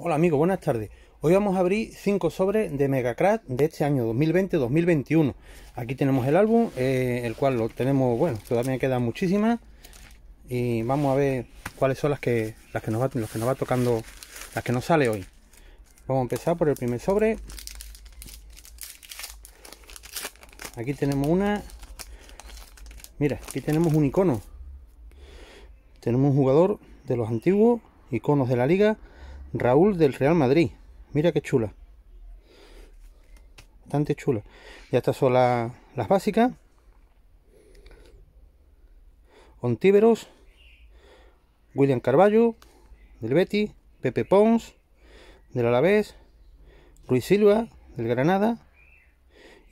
Hola amigos buenas tardes. Hoy vamos a abrir 5 sobres de Megacrack de este año 2020-2021. Aquí tenemos el álbum, eh, el cual lo tenemos, bueno, todavía quedan muchísimas. Y vamos a ver cuáles son las que, las que, nos, va, que nos va tocando, las que nos sale hoy. Vamos a empezar por el primer sobre. Aquí tenemos una... Mira, aquí tenemos un icono. Tenemos un jugador de los antiguos, iconos de la liga Raúl del Real Madrid. Mira qué chula. Bastante chula. Ya estas son las básicas. Ontíveros. William Carballo. Del Betty. Pepe Pons. Del Alavés. Ruiz Silva. Del Granada.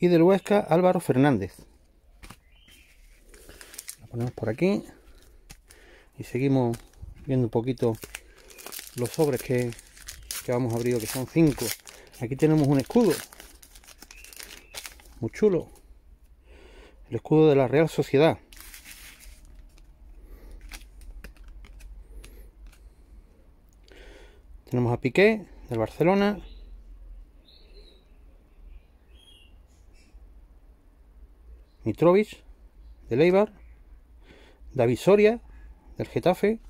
Y del Huesca Álvaro Fernández. Lo ponemos por aquí. Y seguimos viendo un poquito los sobres que, que vamos a abrir, que son cinco. Aquí tenemos un escudo. Muy chulo. El escudo de la Real Sociedad. Tenemos a Piqué, del Barcelona. Mitrovic, de Eibar. David Soria, del Getafe.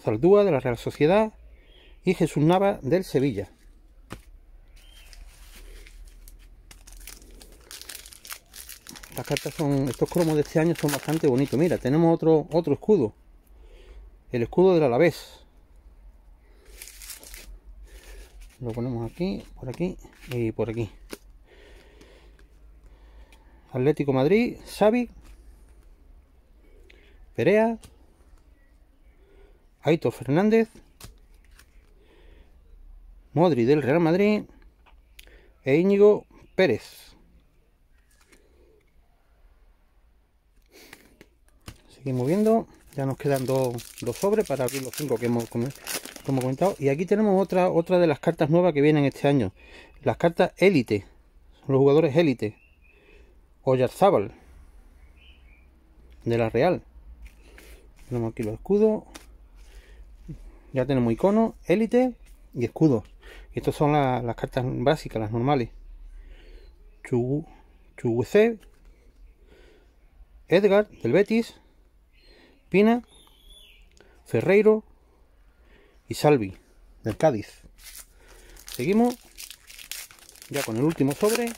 Zaldúa de la Real Sociedad y Jesús Nava del Sevilla. Las cartas son, estos cromos de este año son bastante bonitos. Mira, tenemos otro, otro escudo. El escudo del Alavés. Lo ponemos aquí, por aquí y por aquí. Atlético Madrid, Xavi, Perea, Aito Fernández, Modri del Real Madrid e Íñigo Pérez. Seguimos viendo, ya nos quedan dos, sobres para abrir los cinco que hemos como comentado. Y aquí tenemos otra, otra de las cartas nuevas que vienen este año. Las cartas élite. Los jugadores élite. Oyarzábal. De la Real. Tenemos aquí los escudos. Ya tenemos icono, élite y escudo. Y estas son las cartas básicas, las normales. Chu, Edgar del Betis, Pina, Ferreiro y Salvi del Cádiz. Seguimos ya con el último sobre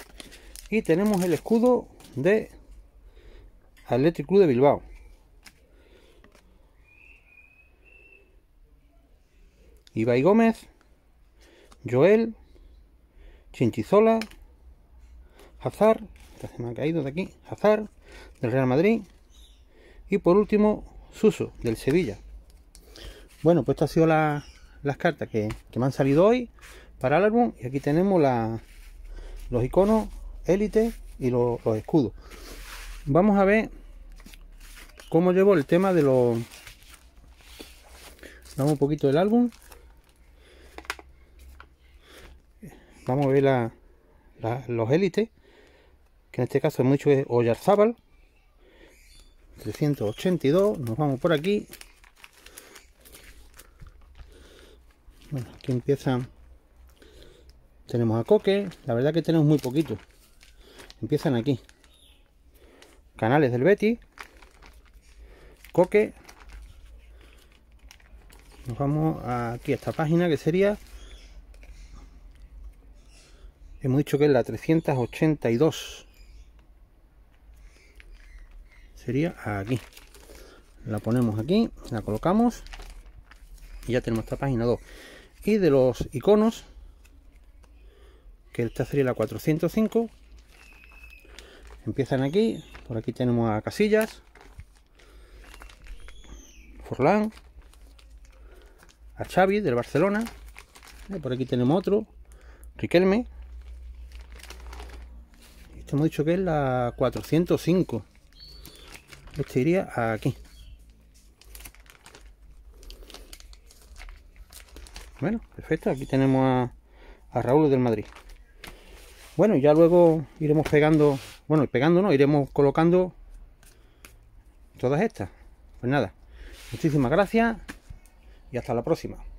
y tenemos el escudo de Athletic Club de Bilbao. Ibai Gómez, Joel, Chinchizola, Hazard, que se me ha caído de aquí, Hazard, del Real Madrid, y por último, Suso, del Sevilla. Bueno, pues estas han sido las cartas que, me han salido hoy para el álbum, y aquí tenemos los iconos, élite y los escudos. Vamos a ver cómo llevo el tema de los... Vamos un poquito del álbum vamos a ver los élites, que en este caso mucho es Oyarzábal, 382, nos vamos por aquí. Bueno, aquí empiezan, tenemos a Coque, la verdad que tenemos muy poquito, empiezan aquí. Canales del Betty, Coque, nos vamos aquí a esta página que sería hemos dicho que es la 382 sería aquí la ponemos aquí la colocamos y ya tenemos esta página 2 y de los iconos que esta sería la 405 empiezan aquí por aquí tenemos a Casillas Forlán a Xavi del Barcelona por aquí tenemos otro Riquelme hemos dicho que es la 405. Este iría aquí. Bueno, perfecto. Aquí tenemos a, Raúl del Madrid. Bueno, ya luego iremos pegando, bueno, pegando no, iremos colocando todas estas. Pues nada, muchísimas gracias y hasta la próxima.